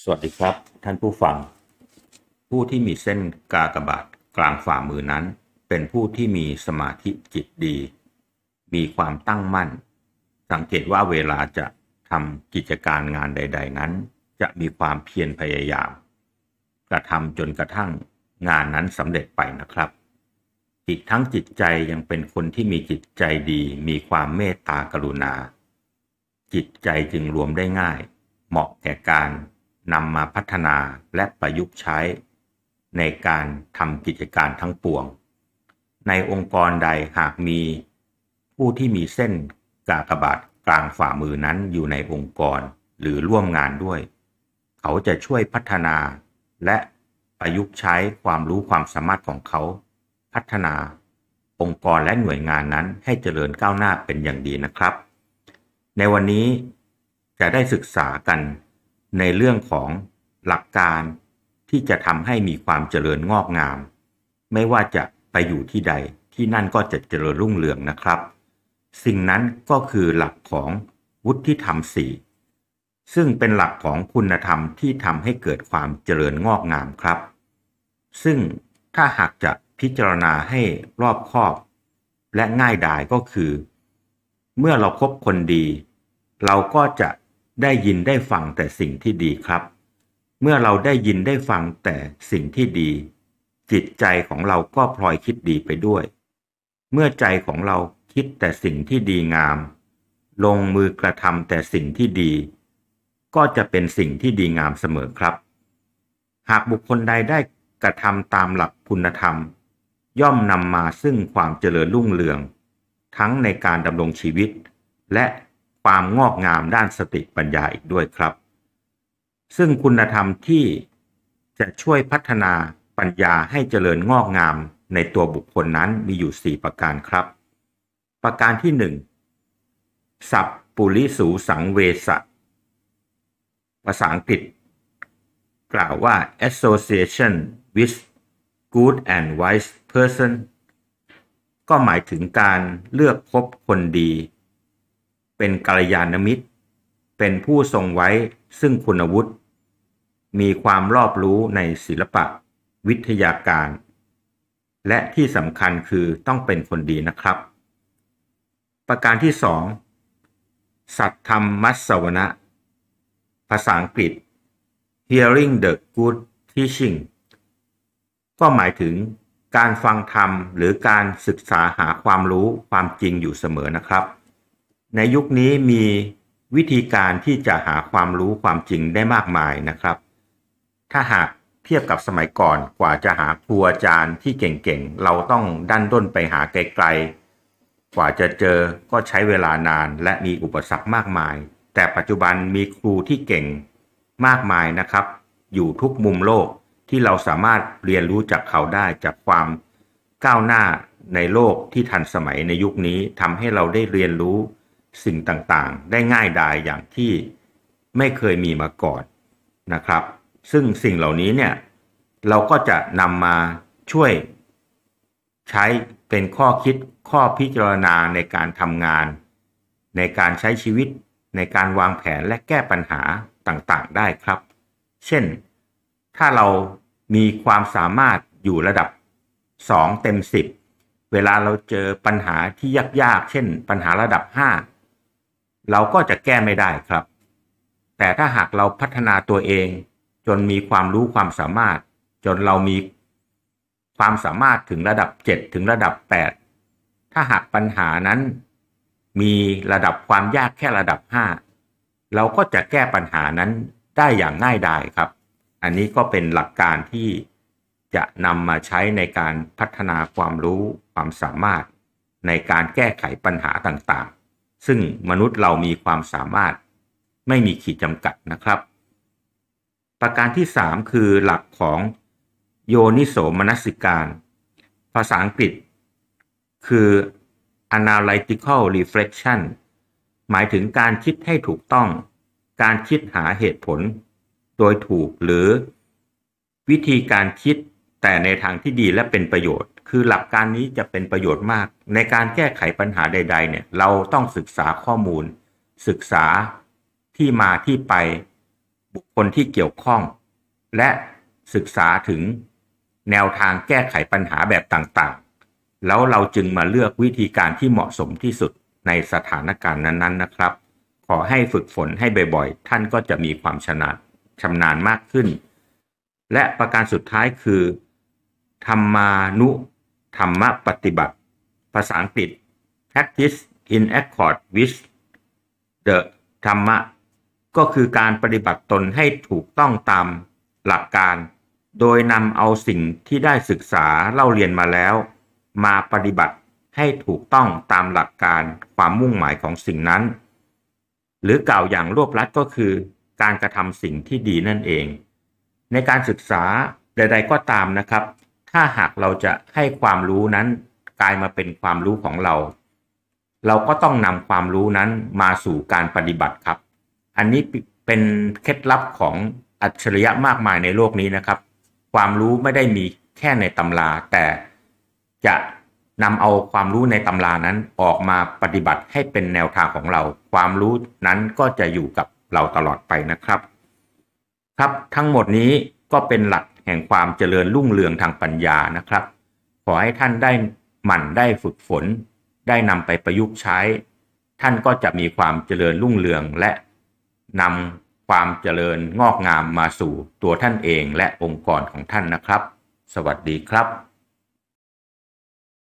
สวัสดีครับ ท่านผู้ฟัง ผู้ที่มีเส้นกากบาท กลางฝ่ามือนั้น เป็นผู้ที่มีสมาธิจิตดี มีความตั้งมั่น สังเกตว่าเวลาจะทำกิจการงานใด ๆนั้น จะมีความเพียรพยายาม กระทำจนกระทั่งงานนั้นสำเร็จไปนะครับ อีกทั้งจิตใจยังเป็นคนที่มีจิตใจดี มีความเมตตากรุณา จิตใจจึงรวมได้ง่าย เหมาะแก่การนำมาพัฒนาและประยุกต์ใช้ ในการทำกิจการทั้งปวง ในองค์กรใดหากมีผู้ที่มีเส้นกากบาทกลางฝ่ามือนั้นอยู่ในองค์กรหรือร่วมงานด้วย เขาจะช่วยพัฒนาและประยุกต์ใช้ความรู้ความสามารถของเขา พัฒนาองค์กรและหน่วยงานนั้นให้เจริญก้าวหน้าเป็นอย่างดีนะครับ ในวันนี้จะได้ศึกษากันในเรื่องของหลักการที่จะทำให้มีความเจริญงอกงาม ไม่ว่าจะไปอยู่ที่ใดที่นั่นก็จะเจริญรุ่งเรืองนะครับสิ่งนั้นก็คือหลักของวุฒิธรรมสี่ซึ่งเป็นหลักของคุณธรรมที่ทำให้เกิดความเจริญงอกงามครับ ซึ่งถ้าหากจะพิจารณาให้รอบคอบ และง่ายดายก็คือ เมื่อเราคบคนดีเราก็จะได้ยินได้ฟังแต่สิ่งที่ดีครับ เมื่อเราได้ยินได้ฟังแต่สิ่งที่ดี จิตใจของเราก็พลอยคิดดีไปด้วย เมื่อใจของเราคิดแต่สิ่งที่ดีงาม ลงมือกระทำแต่สิ่งที่ดี ก็จะเป็นสิ่งที่ดีงามเสมอครับ หากบุคคลใดได้กระทำตามหลักคุณธรรม ย่อมนำมาซึ่งความเจริญรุ่งเรือง ทั้งในการดำรงชีวิตและความงอกงามด้านสติปัญญาอีกด้วยครับ ซึ่งคุณธรรมที่จะช่วยพัฒนาปัญญาให้เจริญงอกงามในตัวบุคคลนั้นมีอยู่ 4 ประการครับ ประการที่ 1 สัพปุริสูสังเวสะภาษาอังกฤษ กล่าวว่า association with good and wise person ก็หมายถึงการเลือกคบคนดีเป็นกัลยาณมิตร เป็นผู้ทรงไว้ซึ่งคุณวุฒิ มีความรอบรู้ในศิลปะ วิทยาการ และที่สำคัญคือต้องเป็นคนดีนะครับ ประการที่สอง สัตธรรมมัสวนะ ภาษาอังกฤษ hearing the good teaching ก็หมายถึงการฟังธรรมหรือการศึกษาหาความรู้ความจริงอยู่เสมอนะครับในยุคนี้มีวิธีการที่จะหาความรู้ความจริงได้มากมายนะครับ ถ้าหากเทียบกับสมัยก่อนกว่าจะหาครูอาจารย์ที่เก่งๆ เราต้องดันด้นไปหาไกลๆ กว่าจะเจอก็ใช้เวลานานและมีอุปสรรคมากมาย แต่ปัจจุบันมีครูที่เก่งมากมายนะครับ อยู่ทุกมุมโลกที่เราสามารถเรียนรู้จากเขาได้จากความก้าวหน้าในโลกที่ทันสมัยในยุคนี้ทำให้เราได้เรียนรู้สิ่งต่างๆ ได้ง่ายดายอย่างที่ไม่เคยมีมาก่อนนะครับ ซึ่งสิ่งเหล่านี้เนี่ยเราก็จะนำมาช่วย ใช้เป็นข้อคิดข้อพิจารณาในการทำงาน ในการใช้ชีวิตในการวางแผนและแก้ปัญหาต่างๆ ได้ครับ เช่น ถ้าเรามีความสามารถอยู่ระดับ 2 เต็ม 10 เวลาเราเจอปัญหาที่ยากๆเช่นปัญหาระดับ 5เราก็จะแก้ไม่ได้ครับ แต่ถ้าหากเราพัฒนาตัวเอง จนมีความรู้ความสามารถ จนเรามีความสามารถถึงระดับ 7 ถึงระดับ 8 ถ้าหากปัญหานั้นมีระดับความยากแค่ระดับ 5 เราก็จะแก้ปัญหานั้นได้อย่างง่ายดายครับ อันนี้ก็เป็นหลักการที่จะนำมาใช้ในการพัฒนาความรู้ความสามารถ ในการแก้ไขปัญหาต่าง ๆซึ่งมนุษย์เรามีความสามารถไม่มีขีดจำกัดนะครับ ประการที่ 3 คือหลักของโยนิโสมนสิการ ภาษาอังกฤษ คือ analytical reflection หมายถึงการคิดให้ถูกต้อง การคิดหาเหตุผล โดยถูกหรือวิธีการคิดแต่ในทางที่ดีและเป็นประโยชน์ คือหลักการนี้จะเป็นประโยชน์มาก ในการแก้ไขปัญหาใดๆเนี่ย เราต้องศึกษาข้อมูลศึกษาที่มาที่ไปบุคคลที่เกี่ยวข้อง และศึกษาถึงแนวทางแก้ไขปัญหาแบบต่างๆ แล้วเราจึงมาเลือกวิธีการที่เหมาะสมที่สุดในสถานการณ์นั้นๆนะครับ ขอให้ฝึกฝนให้บ่อย ๆ ท่านก็จะมีความชนะชำนาญมากขึ้น และประการสุดท้ายคือธรรมานุ ธรรมปฏิบัติภาษาอังกฤษ practice in accord with the ธรรมะก็คือการปฏิบัติตนให้ถูกต้องตามหลักการ โดยนำเอาสิ่งที่ได้ศึกษาเล่าเรียนมาแล้ว มาปฏิบัติให้ถูกต้องตามหลักการความมุ่งหมายของสิ่งนั้น หรือกล่าวอย่างรวบลัดก็คือ การกระทำสิ่งที่ดีนั่นเอง ในการศึกษาใด ๆก็ตามนะครับถ้าหากเราจะให้ความรู้นั้นกลายมาเป็นความรู้ของเรา เราก็ต้องนำความรู้นั้นมาสู่การปฏิบัติครับ อันนี้เป็นเคล็ดลับของอัจฉริยะมากมายในโลกนี้นะครับ ความรู้ไม่ได้มีแค่ในตำราแต่จะนำเอาความรู้ในตำรานั้นออกมาปฏิบัติให้เป็นแนวทางของเรา ความรู้นั้นก็จะอยู่กับเราตลอดไปนะครับ ครับทั้งหมดนี้ก็เป็นหลักแห่งความเจริญรุ่งเรืองทางปัญญานะครับ ขอให้ท่านได้หมั่นได้ฝึกฝน ได้นำไปประยุกต์ใช้ ท่านก็จะมีความเจริญรุ่งเรืองและนำความเจริญงอกงามมาสู่ตัวท่านเองและองค์กรของท่านนะครับ สวัสดีครับ